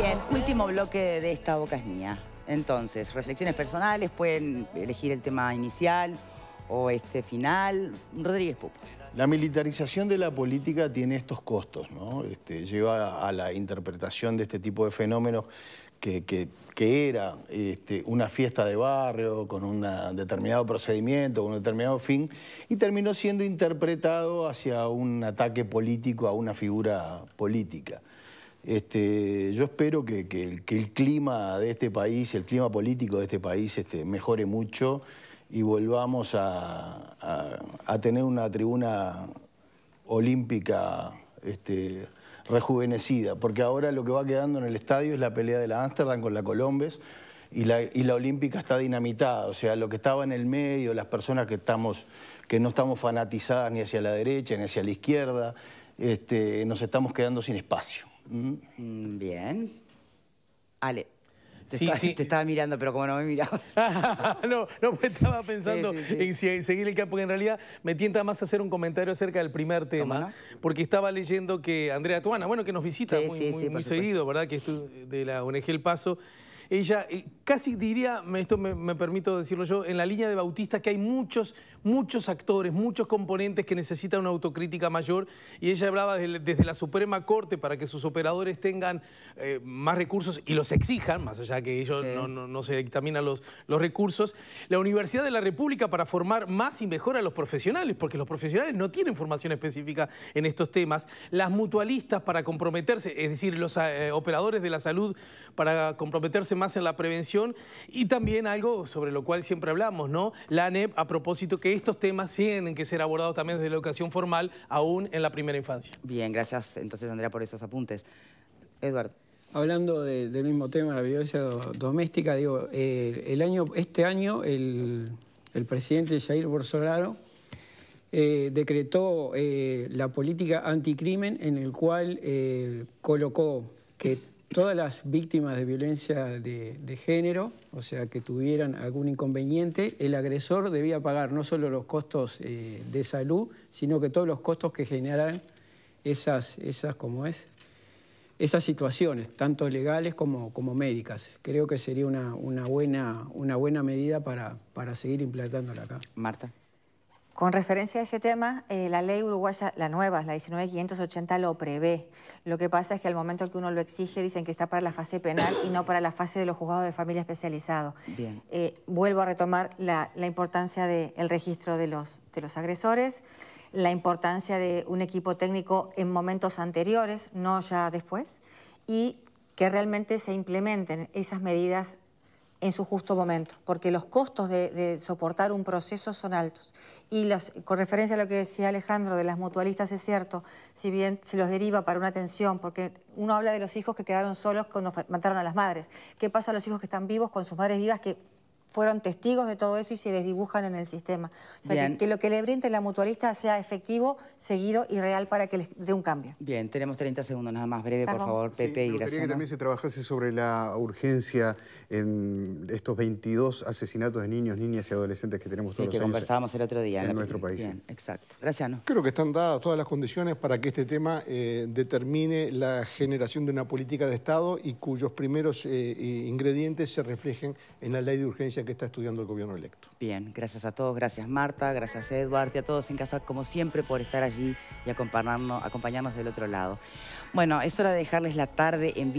bien, último bloque de esta boca es mía. Entonces, reflexiones personales, pueden elegir el tema inicial o este final. Rodríguez Pupo. La militarización de la política tiene estos costos, ¿no? Este, lleva a la interpretación de este tipo de fenómenos que, era este, una fiesta de barrio con un determinado procedimiento, con un determinado fin, y terminó siendo interpretado hacia un ataque político a una figura política. Este, yo espero que, el clima de este país, el clima político de este país este, mejore mucho y volvamos a, tener una tribuna olímpica este, rejuvenecida, porque ahora lo que va quedando en el estadio es la pelea de la Amsterdam con la Colombes y la, olímpica está dinamitada, o sea, lo que estaba en el medio, las personas que, que no estamos fanatizadas ni hacia la derecha ni hacia la izquierda, nos estamos quedando sin espacio. Mm, bien. Ale. Te, estaba, mirando, pero como no me mirabas. no, no, pues estaba pensando en seguir el campo, en realidad me tienta más hacer un comentario acerca del primer tema, porque estaba leyendo que Andrea Tuana, bueno, que nos visita muy, muy seguido, ¿verdad? Que es de la ONG El Paso, ella, eh, casi diría, esto me, permito decirlo yo, en la línea de Bautista que hay muchos, muchos actores, muchos componentes que necesitan una autocrítica mayor y ella hablaba desde la Suprema Corte para que sus operadores tengan eh, más recursos y los exijan, más allá que ellos no, se dictaminan los, los recursos, la Universidad de la República para formar más y mejor a los profesionales, porque los profesionales no tienen formación específica en estos temas, las mutualistas para comprometerse, es decir, los eh, operadores de la salud para comprometerse más en la prevención y también algo sobre lo cual siempre hablamos, ¿no? La ANEP, a propósito, que estos temas tienen que ser abordados también desde la educación formal, aún en la primera infancia. Bien, gracias entonces, Andrea, por esos apuntes. Edward. Hablando del mismo tema, la violencia doméstica, digo, eh, el año, este año el, presidente Jair Bolsonaro eh, decretó eh, la política anticrimen en el cual colocó que todas las víctimas de violencia de, género, o sea, que tuvieran algún inconveniente, el agresor debía pagar no solo los costos eh, de salud, sino que todos los costos que generan esas, esas como es, esas situaciones, tanto legales como, como médicas. Creo que sería una, buena, una buena medida para, para seguir implantándola acá. Marta. Con referencia a ese tema, eh, la ley uruguaya, la nueva, la 19580, lo prevé. Lo que pasa es que al momento que uno lo exige, dicen que está para la fase penal y no para la fase de los juzgados de familia especializados. Bien. Eh, vuelvo a retomar la, importancia del registro de los, de los agresores, la importancia de un equipo técnico en momentos anteriores, no ya después, y que realmente se implementen esas medidas en su justo momento, porque los costos de, soportar un proceso son altos. Y con referencia a lo que decía Alejandro de las mutualistas, es cierto, si bien se los deriva para una atención, porque uno habla de los hijos que quedaron solos cuando mataron a las madres. ¿Qué pasa a los hijos que están vivos con sus madres vivas que fueron testigos de todo eso y se desdibujan en el sistema. O sea, que, lo que le brinde la mutualista sea efectivo, seguido y real para que les dé un cambio. Bien, tenemos 30 segundos nada más, breve, por favor, Pepe y gracias. que también se trabajase sobre la urgencia en estos 22 asesinatos de niños, niñas y adolescentes que tenemos todos que los conversábamos el otro día. En, nuestro país. Bien, exacto. Gracias, ¿no? Creo que están dadas todas las condiciones para que este tema eh, determine la generación de una política de Estado y cuyos primeros eh, ingredientes se reflejen en la ley de urgencia que está estudiando el gobierno electo. Bien, gracias a todos, gracias Marta, gracias Edward y a todos en casa como siempre por estar allí y acompañarnos, acompañarnos del otro lado. Bueno, es hora de dejarles la tarde en